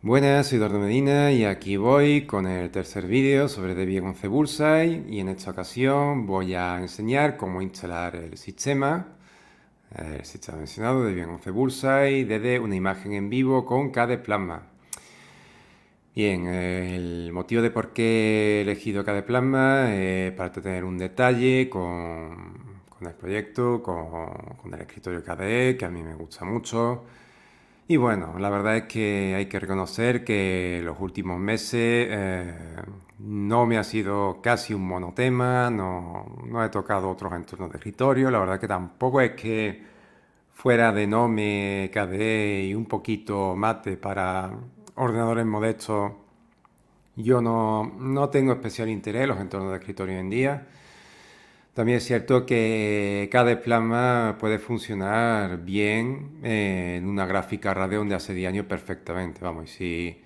Buenas, soy Eduardo Medina y aquí voy con el tercer vídeo sobre Debian 11 Bullseye y en esta ocasión voy a enseñar cómo instalar el sistema, el eh, sistema mencionado Debian 11 Bullseye desde una imagen en vivo con KDE Plasma. Bien, el motivo de por qué he elegido KDE Plasma es para tener un detalle con, el proyecto, con el escritorio KDE, que a mí me gusta mucho, y bueno, la verdad es que hay que reconocer que los últimos meses eh, no me ha sido casi un monotema, no, he tocado otros entornos de escritorio, la verdad que tampoco es que fuera de Nome, KDE y un poquito Mate para ordenadores modestos, yo no, no tengo especial interés en los entornos de escritorio hoy en día. También es cierto que cada plasma puede funcionar bien eh, en una gráfica Radeon de hace 10 años perfectamente. Vamos, y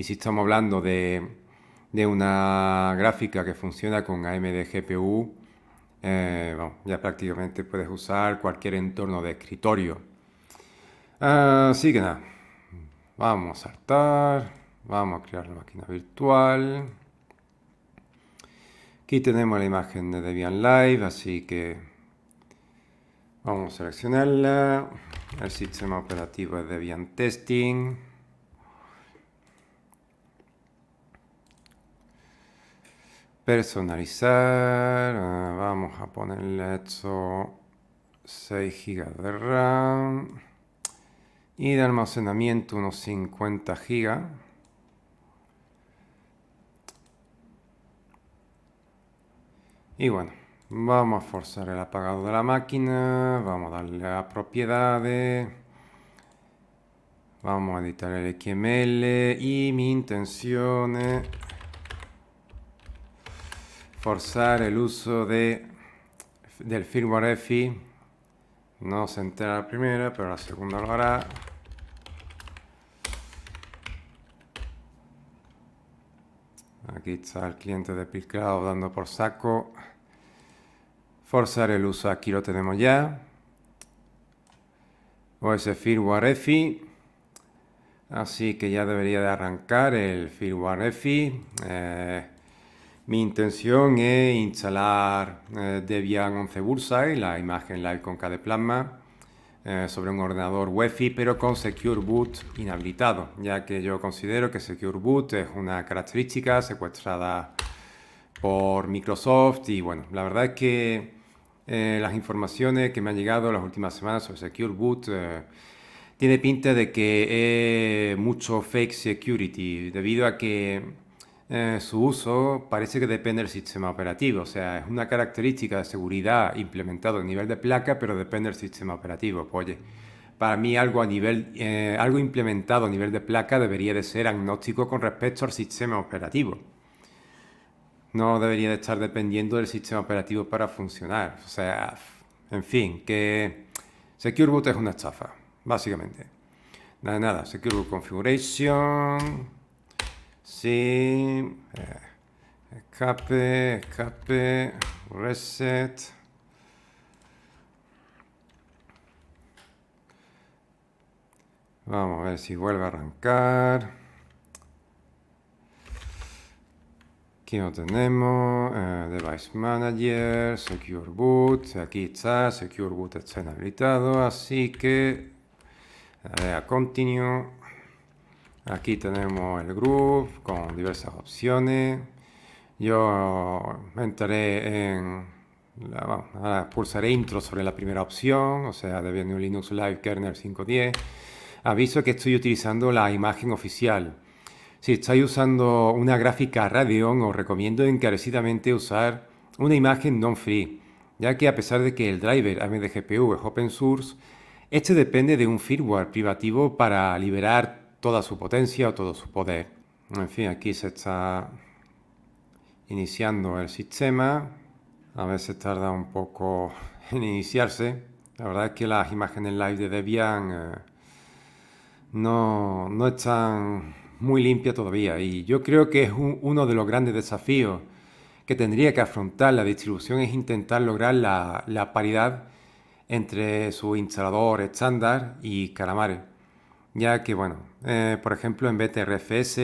si, estamos hablando de, una gráfica que funciona con AMD GPU, eh, ya prácticamente puedes usar cualquier entorno de escritorio. Ah, así que nada, vamos a saltar, vamos a crear la máquina virtual. Aquí tenemos la imagen de Debian Live, así que vamos a seleccionarla. El sistema operativo es Debian Testing. Personalizar, ah, vamos a ponerle esto 6 GB de RAM y de almacenamiento unos 50 GB. Y bueno, vamos a forzar el apagado de la máquina, vamos a darle a propiedades, vamos a editar el XML y mi intención es forzar el uso de, del firmware EFI. No se entera la primera, pero la segunda lo hará. Aquí está el cliente de Pilcloud dando por saco. Forzar el uso, aquí lo tenemos ya. OS Firmware EFI. Así que ya debería de arrancar el Firmware EFI. Eh, mi intención es instalar eh, Debian 11 Bursa y la imagen live con KDE Plasma eh, sobre un ordenador UEFI, pero con Secure Boot inhabilitado, ya que yo considero que Secure Boot es una característica secuestrada por Microsoft y bueno, la verdad es que eh, las informaciones que me han llegado las últimas semanas sobre Secure Boot eh, tiene pinta de que es mucho fake security, debido a que eh, su uso parece que depende del sistema operativo, o sea, es una característica de seguridad implementado a nivel de placa, pero depende del sistema operativo. Pues, oye, para mí algo, a nivel, eh, algo implementado a nivel de placa debería de ser agnóstico con respecto al sistema operativo. No debería de estar dependiendo del sistema operativo para funcionar. O sea, en fin, que Secure Boot es una estafa, básicamente. Nada, nada, Secure Boot Configuration. Sí. Escape, escape, reset. Vamos a ver si vuelve a arrancar. Aquí lo tenemos, eh, Device Manager, Secure Boot, aquí está, Secure Boot está inhabilitado, así que a eh, Continue. Aquí tenemos el groove con diversas opciones. Yo entraré en... La, ahora pulsaré intro sobre la primera opción, o sea, Debian Linux Live Kernel 5.10. Aviso que estoy utilizando la imagen oficial. Si estáis usando una gráfica Radeon, os recomiendo encarecidamente usar una imagen non-free, ya que a pesar de que el driver AMD GPU es open source, este depende de un firmware privativo para liberar toda su potencia o todo su poder. En fin, aquí se está iniciando el sistema. A veces tarda un poco en iniciarse. La verdad es que las imágenes live de Debian eh, no, no, están muy limpias todavía. Y yo creo que es uno de los grandes desafíos que tendría que afrontar la distribución es intentar lograr la, paridad entre su instalador estándar y calamares ya que, bueno, eh, por ejemplo, en BTRFS,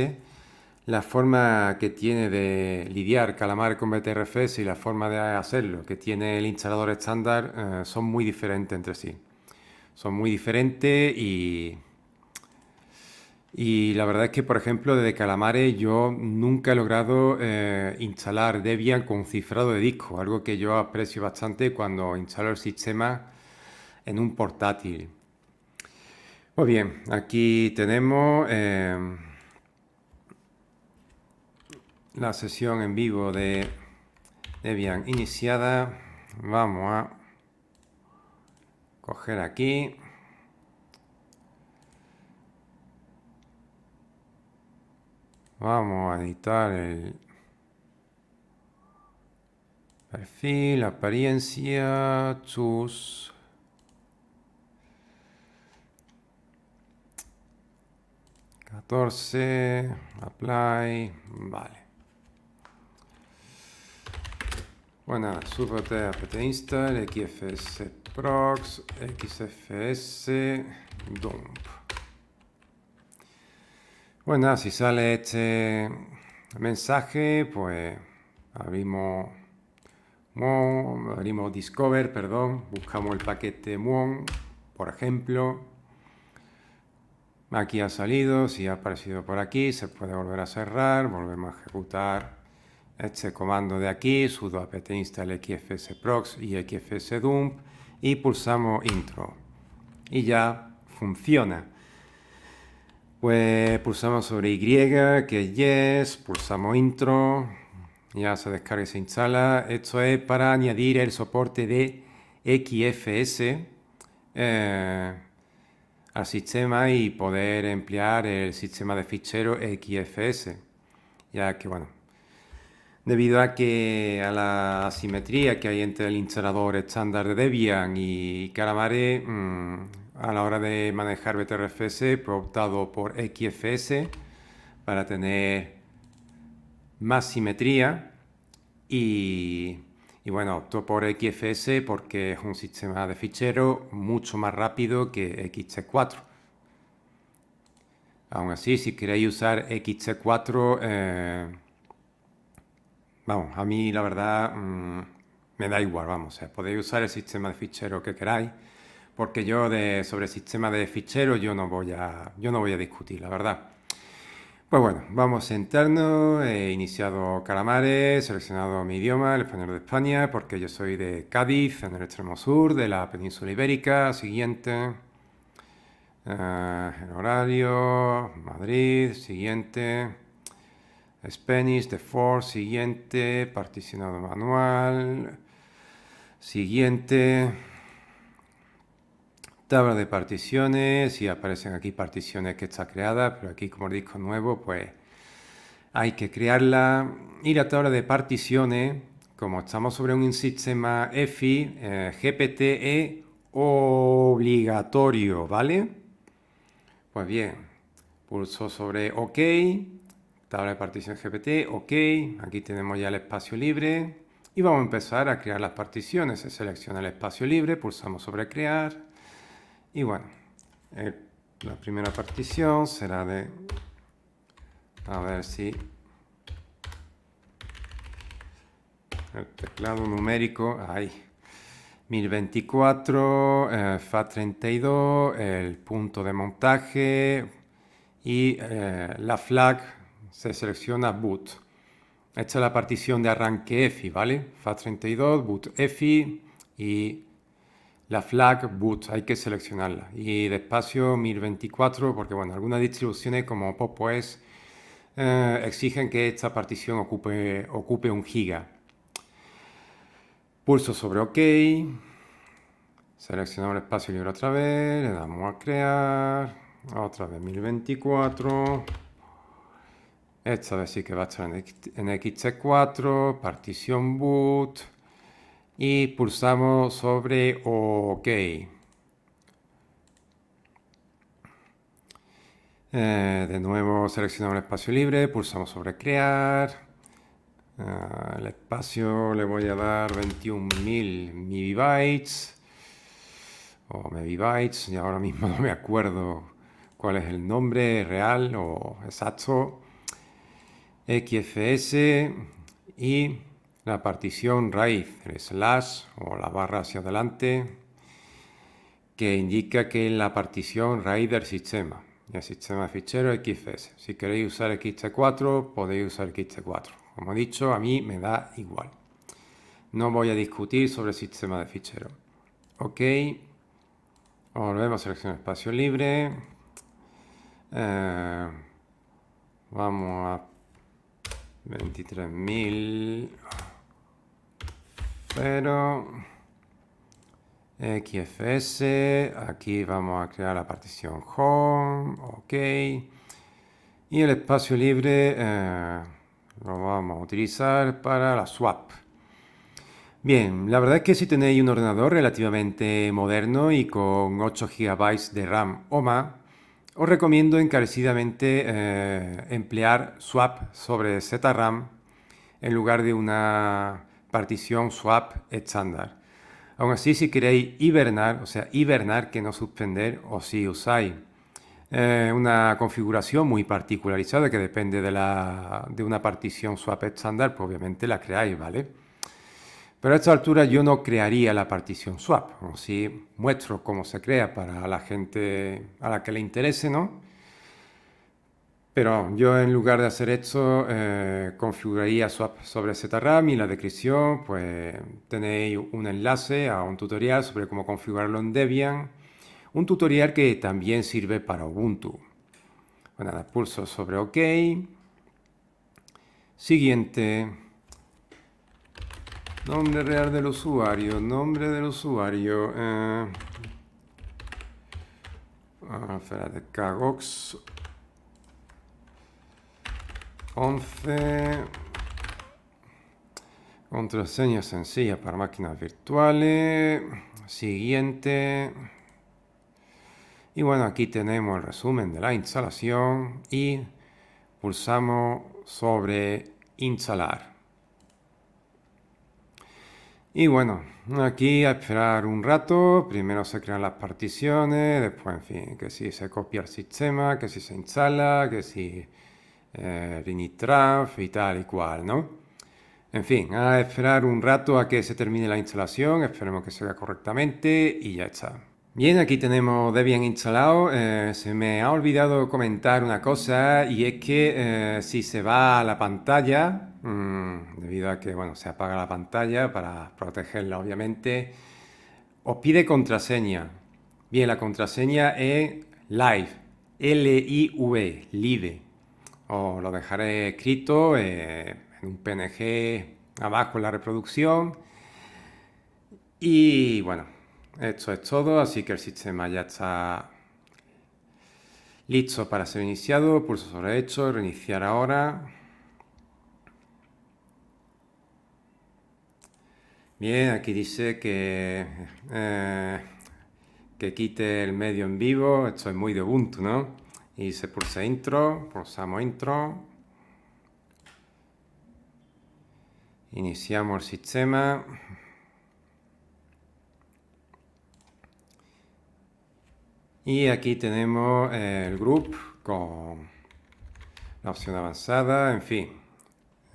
la forma que tiene de lidiar Calamar con BTRFS y la forma de hacerlo que tiene el instalador estándar eh, son muy diferentes entre sí. Son muy diferentes y... Y la verdad es que, por ejemplo, desde Calamares yo nunca he logrado eh, instalar Debian con cifrado de disco, algo que yo aprecio bastante cuando instalo el sistema en un portátil. Muy bien, aquí tenemos em, la sesión en vivo de Debian iniciada. Vamos a coger aquí. Vamos a editar el perfil, apariencia, tus 14, apply, vale. Bueno, súbete apt install, xfs prox, xfs dump. Bueno, si sale este mensaje, pues abrimos abrimos discover, perdón, buscamos el paquete muon por ejemplo, Aquí ha salido, si ha aparecido por aquí, se puede volver a cerrar, volvemos a ejecutar este comando de aquí, sudo apt install xfs prox y xfs dump y pulsamos intro. Y ya funciona. Pues pulsamos sobre Y, que es yes, pulsamos intro, ya se descarga y se instala. Esto es para añadir el soporte de XFS. Eh, al sistema y poder emplear el sistema de ficheros XFS, ya que bueno, debido a que a la asimetría que hay entre el instalador estándar de Debian y Calamare, mm, a la hora de manejar BTRFS, he optado por XFS para tener más simetría y y bueno, opto por XFS porque es un sistema de fichero mucho más rápido que XT4. Aún así, si queréis usar XT4, eh, vamos, a mí la verdad mm, me da igual, vamos, podéis usar el sistema de fichero que queráis, porque yo de, sobre el sistema de fichero yo no voy a, yo no voy a discutir, la verdad. Pues bueno, vamos a interno. He iniciado Calamares, he seleccionado mi idioma, el español de España, porque yo soy de Cádiz, en el extremo sur de la península ibérica. Siguiente. Ah, el horario, Madrid, siguiente. Spanish, The Force, siguiente. Particionado manual, siguiente tabla de particiones y aparecen aquí particiones que está creada, pero aquí como disco nuevo, pues hay que crearla. Y la tabla de particiones, como estamos sobre un sistema EFI, eh, GPT es obligatorio, ¿vale? Pues bien, pulso sobre OK, tabla de particiones GPT, OK, aquí tenemos ya el espacio libre y vamos a empezar a crear las particiones. Se selecciona el espacio libre, pulsamos sobre crear y bueno, eh, la primera partición será de... A ver si... El teclado numérico, ahí. 1024, eh, FAT32, el punto de montaje y eh, la flag se selecciona boot. Esta es la partición de arranque EFI, ¿vale? FAT32, boot EFI y la flag boot, hay que seleccionarla. Y espacio 1024, porque bueno, algunas distribuciones como pop eh, exigen que esta partición ocupe, ocupe un giga. Pulso sobre OK. Seleccionamos el espacio libre otra vez, le damos a crear, otra vez 1024. Esta vez sí que va a estar en, en XT4, partición boot y pulsamos sobre OK. Eh, de nuevo seleccionamos el espacio libre, pulsamos sobre crear. Eh, el espacio le voy a dar 21.000 MB o megabytes, y ahora mismo no me acuerdo cuál es el nombre real o exacto, XFS y la partición raíz, el slash o la barra hacia adelante, que indica que es la partición raíz del sistema, el sistema de fichero XFS. Si queréis usar XT4, podéis usar XT4. Como he dicho, a mí me da igual. No voy a discutir sobre el sistema de fichero. Ok. Volvemos a seleccionar espacio libre. Eh, vamos a 23.000. Pero XFS, aquí vamos a crear la partición home, ok. Y el espacio libre eh, lo vamos a utilizar para la swap. Bien, la verdad es que si tenéis un ordenador relativamente moderno y con 8 GB de RAM o más, os recomiendo encarecidamente eh, emplear swap sobre ZRAM en lugar de una partición swap estándar. Aún así, si queréis hibernar, o sea, hibernar que no suspender, o si usáis eh, una configuración muy particularizada que depende de, de una partición swap estándar, pues obviamente la creáis, ¿vale? Pero a esta altura yo no crearía la partición swap, o si muestro cómo se crea para la gente a la que le interese, ¿no? Pero yo en lugar de hacer esto, eh, configuraría Swap sobre ZRAM y en la descripción pues tenéis un enlace a un tutorial sobre cómo configurarlo en Debian, un tutorial que también sirve para Ubuntu. Bueno, nada, pulso sobre OK. Siguiente. Nombre real del usuario, nombre del usuario. Eh, de ah, 11. Contraseña sencilla para máquinas virtuales. Siguiente. Y bueno, aquí tenemos el resumen de la instalación y pulsamos sobre instalar. Y bueno, aquí a esperar un rato, primero se crean las particiones, después en fin, que si se copia el sistema, que si se instala, que si eh, y tal y cual, ¿no? En fin, a esperar un rato a que se termine la instalación, esperemos que se haga correctamente y ya está. Bien, aquí tenemos Debian instalado. Eh, se me ha olvidado comentar una cosa y es que eh, si se va a la pantalla, mm, debido a que bueno, se apaga la pantalla para protegerla obviamente, os pide contraseña. Bien, la contraseña es live, L-I-V, live os lo dejaré escrito eh, en un PNG abajo en la reproducción. Y bueno, esto es todo, así que el sistema ya está listo para ser iniciado. Pulso sobre hecho, reiniciar ahora. Bien, aquí dice que, eh, que quite el medio en vivo. Esto es muy de Ubuntu, ¿no? y se pulsa intro, pulsamos intro, iniciamos el sistema, y aquí tenemos eh, el group con la opción avanzada, en fin.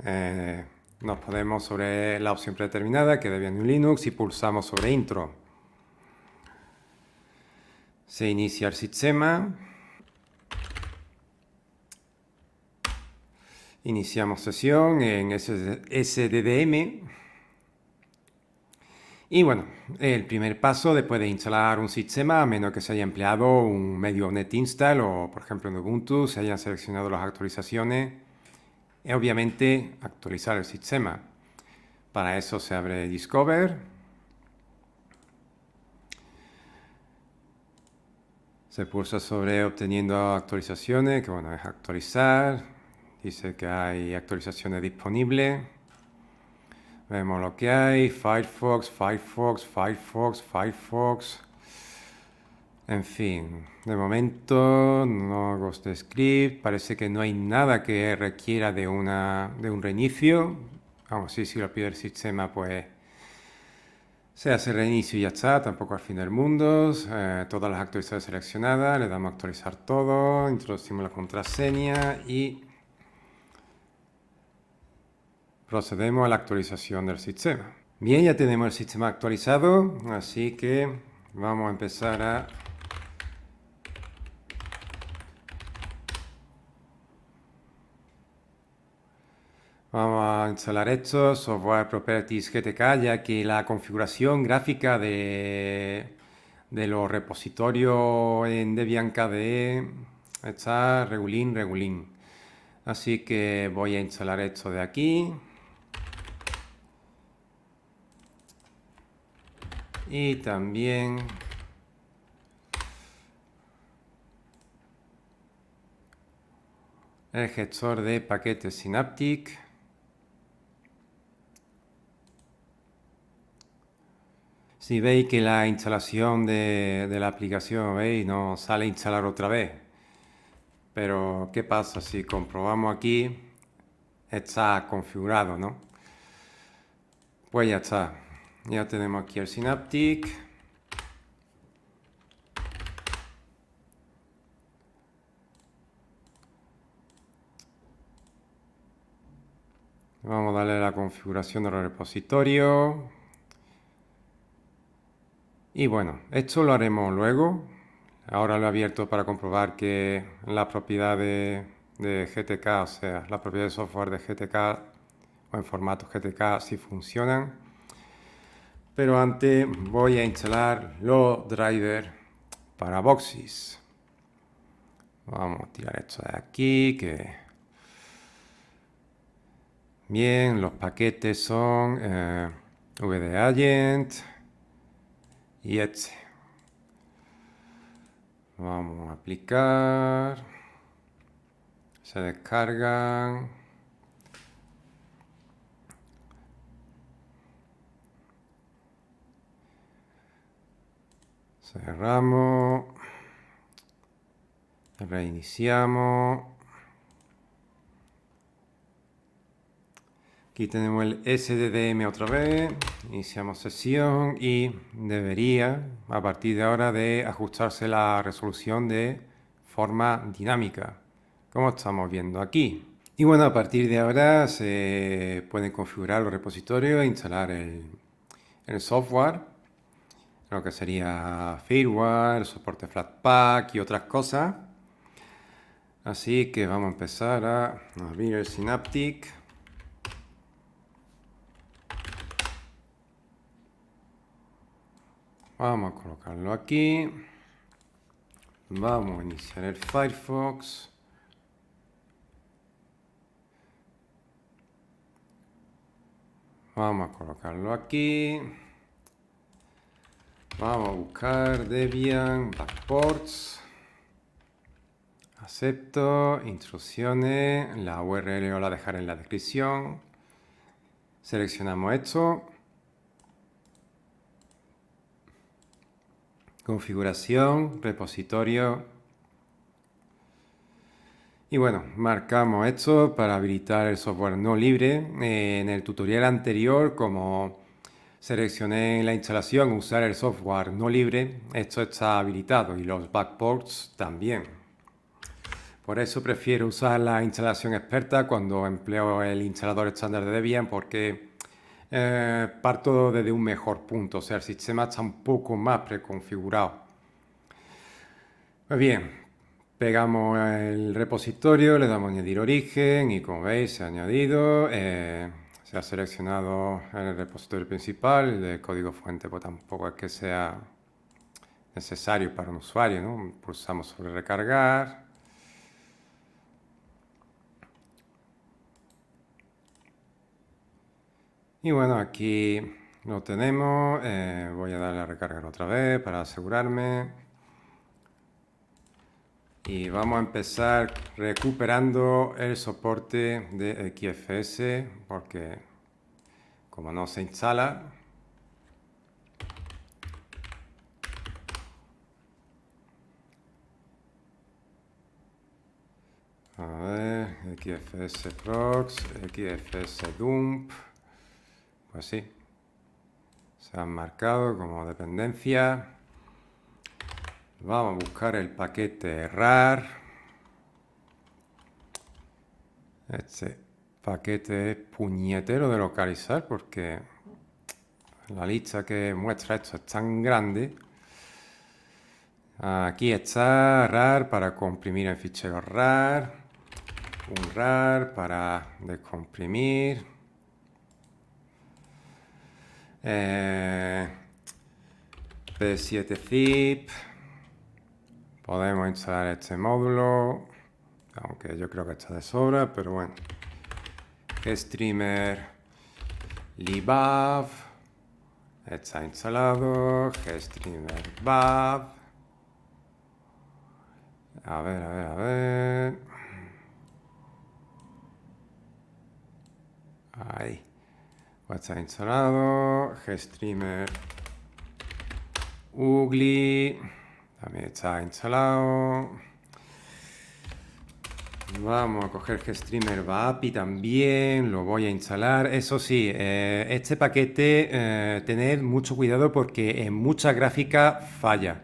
Eh, nos ponemos sobre la opción predeterminada que debe en Linux y pulsamos sobre intro. Se inicia el sistema. Iniciamos sesión en SDDM. Y bueno, el primer paso después de instalar un sistema, a menos que se haya empleado un medio netinstall o por ejemplo en Ubuntu se hayan seleccionado las actualizaciones, es obviamente actualizar el sistema. Para eso se abre Discover. Se pulsa sobre obteniendo actualizaciones, que bueno, es actualizar, Dice que hay actualizaciones disponibles. Vemos lo que hay. Firefox, Firefox, Firefox, Firefox. En fin, de momento no script. Parece que no hay nada que requiera de, una, de un reinicio. Vamos, sí, si lo pide el sistema, pues se hace reinicio y ya está, tampoco al fin del mundo. Eh, todas las actualizaciones seleccionadas, le damos actualizar todo, introducimos la contraseña y procedemos a la actualización del sistema. Bien, ya tenemos el sistema actualizado, así que vamos a empezar a Vamos a instalar esto, Software Properties GTK, ya que la configuración gráfica de, de los repositorios en Debian KDE está regulín, regulín. Así que voy a instalar esto de aquí. Y también... El gestor de paquetes Synaptic. Si veis que la instalación de, la aplicación, veis, no sale a instalar otra vez. Pero, ¿qué pasa? Si comprobamos aquí, está configurado, ¿no? Pues ya está ya tenemos aquí el Synaptic. Vamos a darle la configuración del repositorio. Y bueno, esto lo haremos luego. Ahora lo he abierto para comprobar que la propiedad de GTK, o sea, la propiedad de software de GTK o en formato GTK, si sí funcionan. Pero antes voy a instalar los drivers para boxes. Vamos a tirar esto de aquí. Que... Bien, los paquetes son eh, VDAgent y este. Vamos a aplicar. Se descargan. Cerramos. Reiniciamos. Aquí tenemos el SDDM otra vez. Iniciamos sesión y debería a partir de ahora de ajustarse la resolución de forma dinámica. Como estamos viendo aquí. Y bueno, a partir de ahora se pueden configurar los repositorios e instalar el, el software Creo que sería firmware, soporte Flatpak y otras cosas. Así que vamos a empezar a abrir el Synaptic. Vamos a colocarlo aquí. Vamos a iniciar el Firefox. Vamos a colocarlo aquí. Vamos a buscar Debian, Backports. Acepto, instrucciones, la URL os la dejaré en la descripción. Seleccionamos esto. Configuración, repositorio. Y bueno, marcamos esto para habilitar el software no libre. Eh, en el tutorial anterior, como Seleccioné la instalación usar el software no libre, esto está habilitado y los backports también. Por eso prefiero usar la instalación experta cuando empleo el instalador estándar de Debian porque eh, parto desde un mejor punto, o sea, el sistema está un poco más preconfigurado. Muy bien, pegamos el repositorio, le damos añadir origen y como veis se ha añadido... Eh, se ha seleccionado en el repositorio principal, el de código fuente pues tampoco es que sea necesario para un usuario, ¿no? Pulsamos sobre recargar. Y bueno, aquí lo tenemos. Eh, voy a darle a recargar otra vez para asegurarme y vamos a empezar recuperando el soporte de XFS porque como no se instala a ver XFS prox XFS dump pues sí se han marcado como dependencia Vamos a buscar el paquete RAR. Este paquete es puñetero de localizar porque la lista que muestra esto es tan grande. Aquí está RAR para comprimir el fichero RAR. Un RAR para descomprimir. Eh, P7 zip. Podemos instalar este módulo, aunque yo creo que está de sobra, pero bueno. Streamer Libav. está instalado, G-Streamer bab. A ver, a ver, a ver. Ahí. está instalado, G-Streamer ugly. También está instalado. Vamos a coger GStreamer API también, lo voy a instalar. Eso sí, eh, este paquete eh, tened mucho cuidado porque en muchas gráficas falla,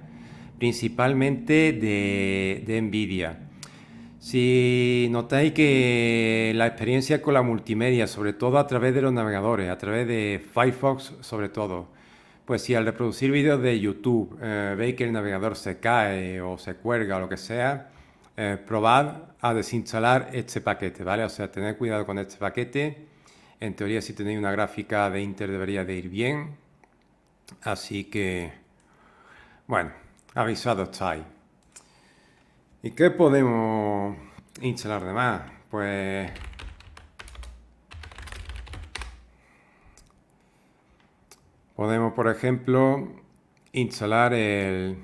principalmente de, de NVIDIA. Si notáis que la experiencia con la multimedia, sobre todo a través de los navegadores, a través de Firefox sobre todo, pues si al reproducir vídeos de YouTube eh, veis que el navegador se cae o se cuelga o lo que sea, eh, probad a desinstalar este paquete, ¿vale? O sea, tened cuidado con este paquete. En teoría, si tenéis una gráfica de Inter debería de ir bien. Así que, bueno, avisado estáis. ¿Y qué podemos instalar de más? Pues Podemos, por ejemplo, instalar el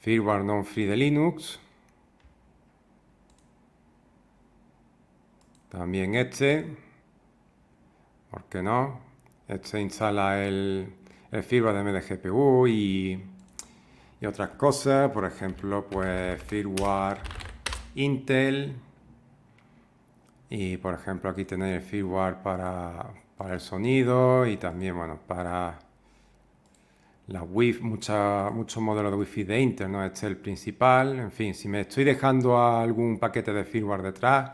firmware non-free de Linux. También este. ¿Por qué no? Este instala el, el firmware de MDGPU y, y otras cosas. Por ejemplo, pues firmware Intel. Y por ejemplo aquí tenéis el firmware para, para el sonido y también, bueno, para la wifi, mucha, muchos modelos de wifi de internet, este es el principal. En fin, si me estoy dejando algún paquete de firmware detrás,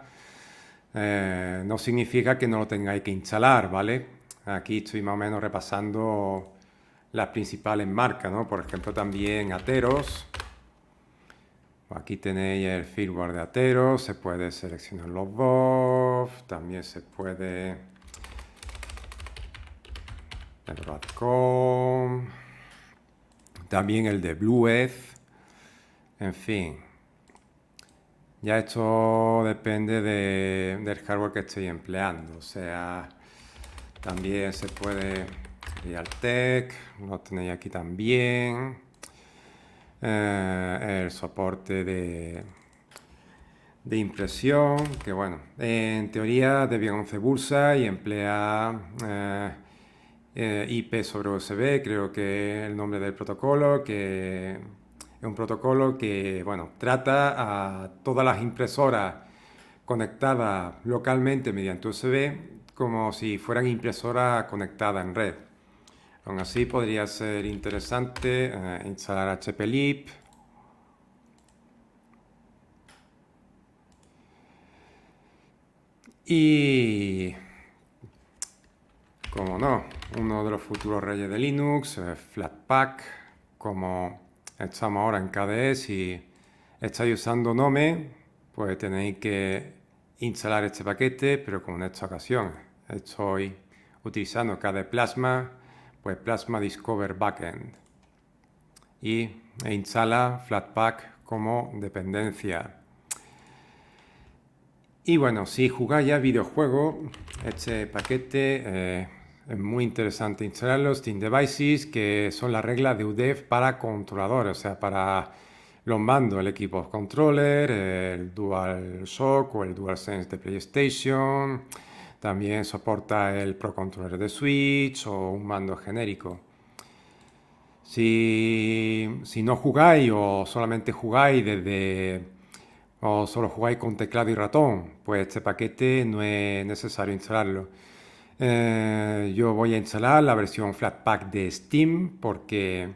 eh, no significa que no lo tengáis que instalar, ¿vale? Aquí estoy más o menos repasando las principales marcas, ¿no? Por ejemplo, también Ateros. Aquí tenéis el firmware de Ateros, se puede seleccionar los dos también se puede el RATCOM, también el de Blue en fin. Ya esto depende del hardware que estoy empleando, o sea, también se puede al tech lo tenéis aquí también, eh, el soporte de, de impresión, que bueno, en teoría debía 11 bursa y emplea... Eh, eh, IP sobre USB, creo que es el nombre del protocolo, que es un protocolo que, bueno, trata a todas las impresoras conectadas localmente mediante USB como si fueran impresoras conectadas en red. Aún así podría ser interesante eh, instalar HPLIP. Y uno de los futuros reyes de Linux, eh, Flatpak, como estamos ahora en KDE, si estáis usando Nome, pues tenéis que instalar este paquete, pero como en esta ocasión estoy utilizando KDE Plasma, pues Plasma Discover Backend y e instala Flatpak como dependencia. Y bueno, si jugáis ya videojuegos, este paquete eh, es muy interesante. Instalar los Team Devices, que son las reglas de UDEF para controladores, o sea, para los mandos, el equipo de controller, el DualShock o el DualSense de PlayStation. También soporta el Pro Controller de Switch o un mando genérico. Si, si no jugáis o solamente jugáis desde o solo jugáis con teclado y ratón, pues este paquete no es necesario instalarlo. Eh, yo voy a instalar la versión Flatpak de Steam porque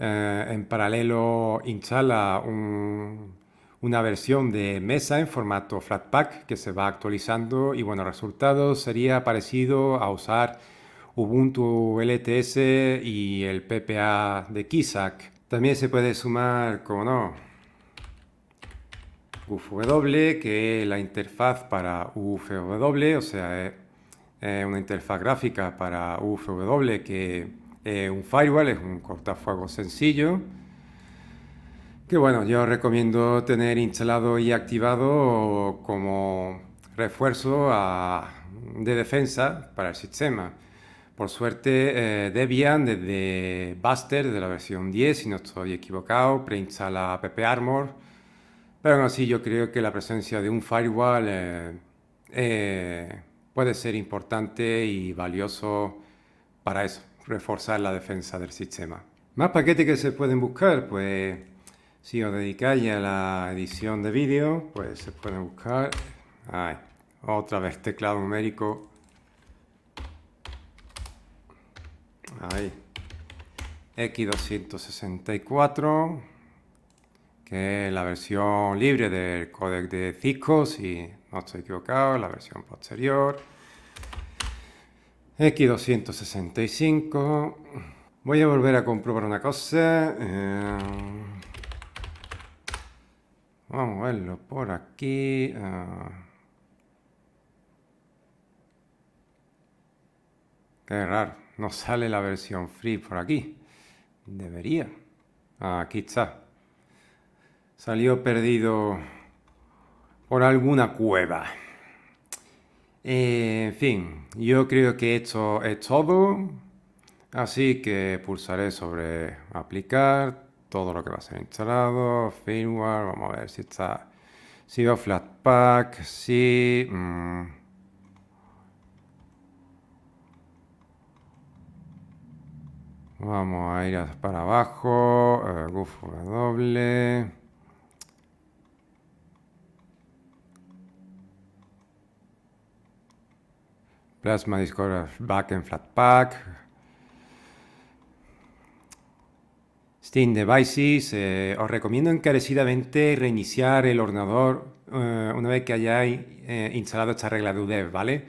eh, en paralelo instala una versión de mesa en formato Flatpak que se va actualizando y bueno, el resultado sería parecido a usar Ubuntu LTS y el PPA de Kisak. También se puede sumar, como no, UFW, que es la interfaz para UFW, o sea, eh, eh, una interfaz gráfica para UFW que eh, un firewall, es un cortafuegos sencillo. Que bueno, yo recomiendo tener instalado y activado como refuerzo ah, de defensa para el sistema. Por suerte, eh, Debian desde Buster, de la versión 10, si no estoy equivocado, preinstala pp-armor. Pero aún así, yo creo que la presencia de un firewall puede ser importante y valioso para eso, reforzar la defensa del sistema. Más paquetes que se pueden buscar, pues si os dedicáis a la edición de vídeo, pues se pueden buscar. Ay, otra vez teclado numérico. Ahí. X264 que es la versión libre del codec de Cisco, si no estoy equivocado, la versión posterior. X265. Voy a volver a comprobar una cosa. Eh, vamos a verlo por aquí. Eh. Qué raro. No sale la versión free por aquí. Debería. Ah, aquí está salió perdido por alguna cueva. Eh, en fin, yo creo que esto es todo. Así que pulsaré sobre aplicar todo lo que va a ser instalado, firmware, vamos a ver si está, si veo Flatpak, si... Mm. vamos a ir para abajo, uh, Goof Plasma Discord Back and Flat Pack, Steam Devices. Eh, os recomiendo encarecidamente reiniciar el ordenador eh, una vez que hayáis eh, instalado esta regla de UDEV, ¿vale?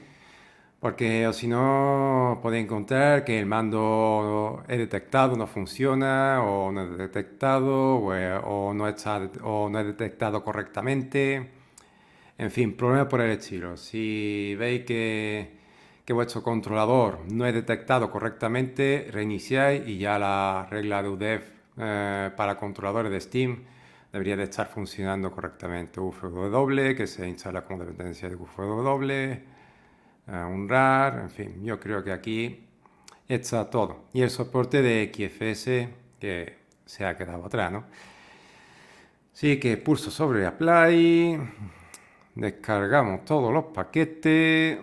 Porque o si no, podéis encontrar que el mando he detectado, no funciona, o no es detectado, o, no está, o no es detectado correctamente. En fin, problemas por el estilo. Si veis que que vuestro controlador no es detectado correctamente, reiniciáis y ya la regla de UDEF eh, para controladores de Steam debería de estar funcionando correctamente. UFW, que se instala como dependencia de UFW, eh, un RAR, en fin, yo creo que aquí está todo. Y el soporte de XFS que se ha quedado atrás, ¿no? Así que pulso sobre Apply, descargamos todos los paquetes.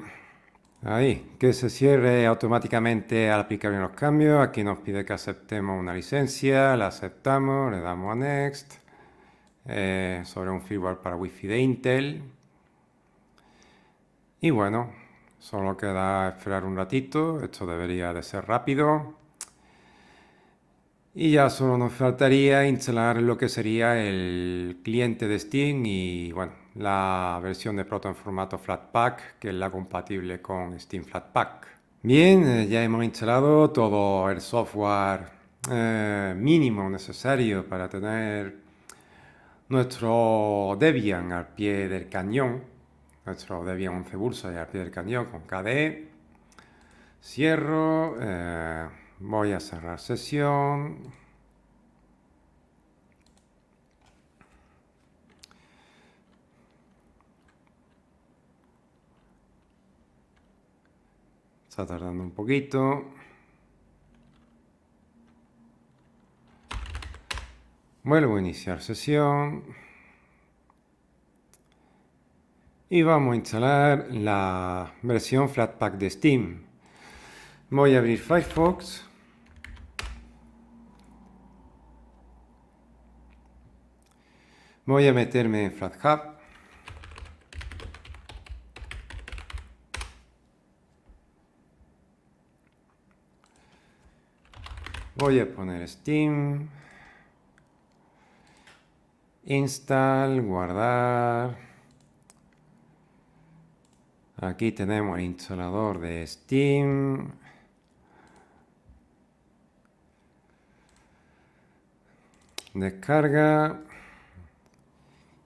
Ahí, que se cierre automáticamente al aplicar los cambios. Aquí nos pide que aceptemos una licencia, la aceptamos, le damos a Next. Eh, sobre un firmware para Wi-Fi de Intel. Y bueno, solo queda esperar un ratito, esto debería de ser rápido. Y ya solo nos faltaría instalar lo que sería el cliente de Steam y bueno, la versión de Proton en formato Flatpak que es la compatible con Steam Flatpak. Bien, eh, ya hemos instalado todo el software eh, mínimo necesario para tener nuestro Debian al pie del cañón, nuestro Debian 11 Bursa y al pie del cañón con KDE. Cierro, eh, voy a cerrar sesión. Está tardando un poquito. Vuelvo a iniciar sesión. Y vamos a instalar la versión Flatpak de Steam. Voy a abrir Firefox. Voy a meterme en FlatHub. voy a poner Steam. Install, guardar. Aquí tenemos el instalador de Steam. Descarga.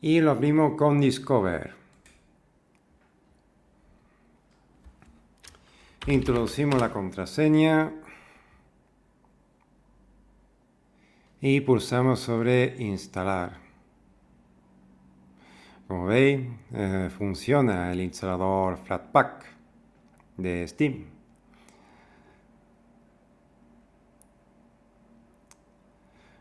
Y lo abrimos con Discover. Introducimos la contraseña. y pulsamos sobre instalar. Como veis, eh, funciona el instalador Flatpak de Steam.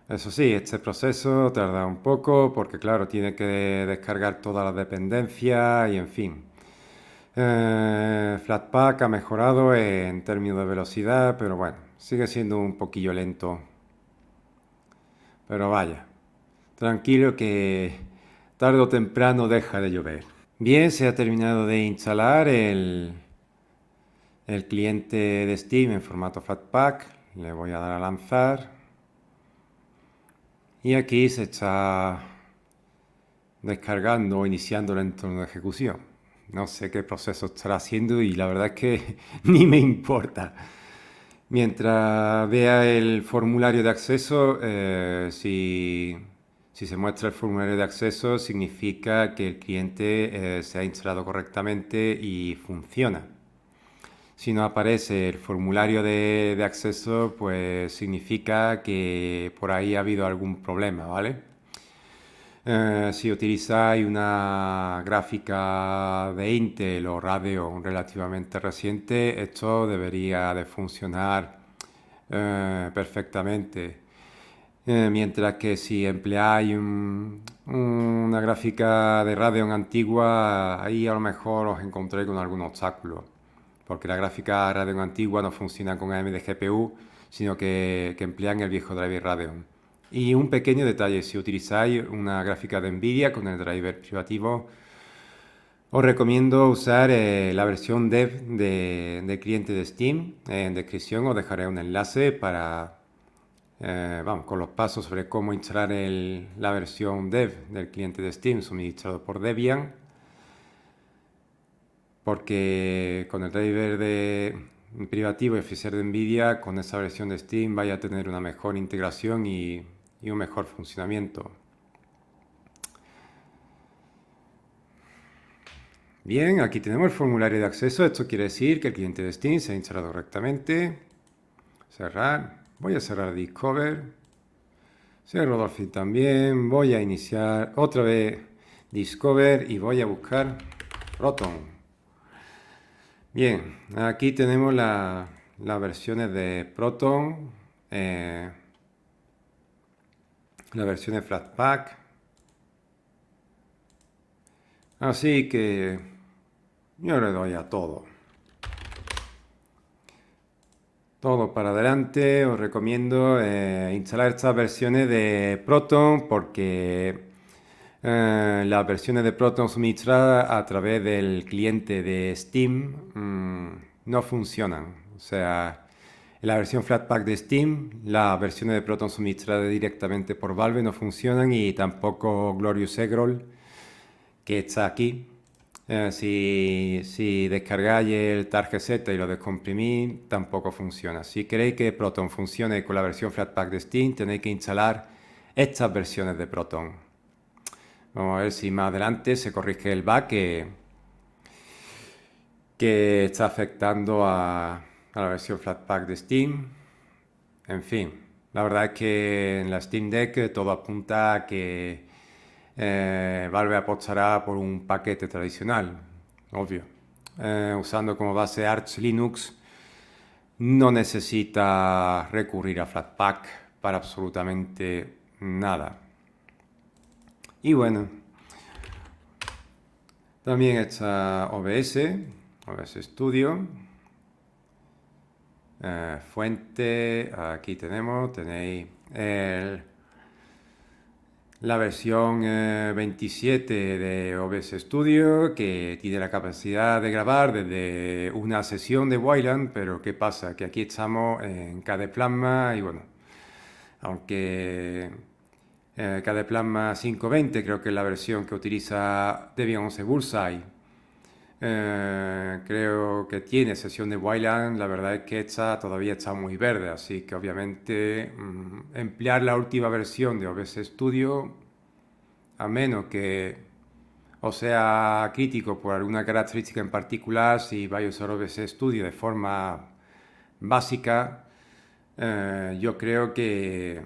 Eso sí, este proceso tarda un poco porque claro, tiene que descargar todas las dependencias y en fin. Eh, Flatpak ha mejorado en términos de velocidad, pero bueno, sigue siendo un poquillo lento pero vaya, tranquilo que tarde o temprano deja de llover. Bien, se ha terminado de instalar el, cliente de Steam en formato fatpack. Le voy a dar a lanzar. Y aquí se está descargando o iniciando el entorno de ejecución. No sé qué proceso estará haciendo y la verdad es que ni me importa. Mientras vea el formulario de acceso, eh, si, se muestra el formulario de acceso, significa que el cliente eh, se ha instalado correctamente y funciona. Si no aparece el formulario de, de acceso, pues significa que por ahí ha habido algún problema, ¿vale? Eh, si utilizáis una gráfica de Intel o Radeon relativamente reciente, esto debería de funcionar eh, perfectamente. Eh, mientras que si empleáis una gráfica de Radeon antigua, ahí a lo mejor os encontréis con algún obstáculo, porque la gráfica Radeon antigua no funciona con AMD GPU, sino que, que emplean el viejo driver Radeon. Y un pequeño detalle, si utilizáis una gráfica de NVIDIA con el driver privativo, os recomiendo usar eh, la versión dev del cliente de Steam. En descripción os dejaré un enlace para, eh, con los pasos sobre cómo instalar la versión dev del cliente de Steam suministrado por Debian. Porque con el driver de, privativo y oficial de NVIDIA, con esa versión de Steam vaya a tener una mejor integración y y un mejor funcionamiento. Bien, aquí tenemos el formulario de acceso. Esto quiere decir que el cliente de Steam se ha instalado correctamente. Cerrar. Voy a cerrar Discover. cerro Dolphin también. Voy a iniciar otra vez Discover y voy a buscar proton Bien, aquí tenemos las versiones de Proton, eh, la versión de Flatpak. Así que yo le doy a todo. Todo para adelante, os recomiendo eh, instalar estas versiones de Proton porque eh, las versiones de Proton suministradas a través del cliente de Steam mm, no funcionan. O sea, en la versión Flatpak de Steam, las versiones de Proton suministradas directamente por Valve no funcionan y tampoco Glorious Eggroll, que está aquí. Eh, si, descargáis el target Z y lo descomprimís, tampoco funciona. Si queréis que Proton funcione con la versión Flatpak de Steam, tenéis que instalar estas versiones de Proton. Vamos a ver si más adelante se corrige el bug que está afectando a, a la versión Flatpak de Steam. En fin, la verdad es que en la Steam Deck eh, todo apunta a que eh, Valve apostará por un paquete tradicional, obvio. Eh, usando como base Arch Linux, no necesita recurrir a Flatpak para absolutamente nada. Y bueno, también está OBS, OBS Studio, eh, fuente, aquí tenemos, tenéis la versión 27 eh, de OBS Studio que tiene la capacidad de grabar desde una sesión de Wayland, pero ¿qué pasa? Que aquí estamos en KDE Plasma y bueno, aunque eh, Plasma 5.20 creo que es la versión que utiliza Debian 11 Bullseye eh, creo que tiene sesión de Wildland. La verdad es que esta todavía está muy verde, así que obviamente mm, emplear la última versión de OBS Studio, a menos que o sea crítico por alguna característica en particular, si vaya a usar OBS Studio de forma básica, eh, yo creo que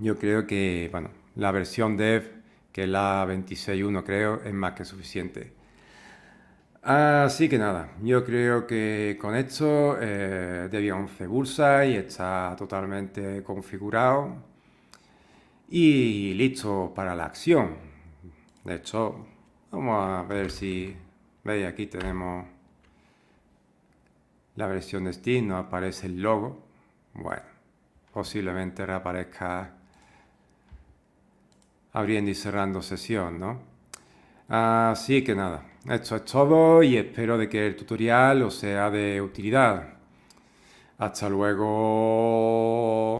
yo creo que bueno, la versión dev que es la 26.1 creo es más que suficiente. Así que nada, yo creo que con esto eh, Debian 11 y está totalmente configurado y listo para la acción. De hecho, vamos a ver si veis aquí tenemos la versión de Steam, no aparece el logo. Bueno, posiblemente reaparezca abriendo y cerrando sesión, ¿no? Así que nada, esto es todo y espero de que el tutorial os sea de utilidad. Hasta luego.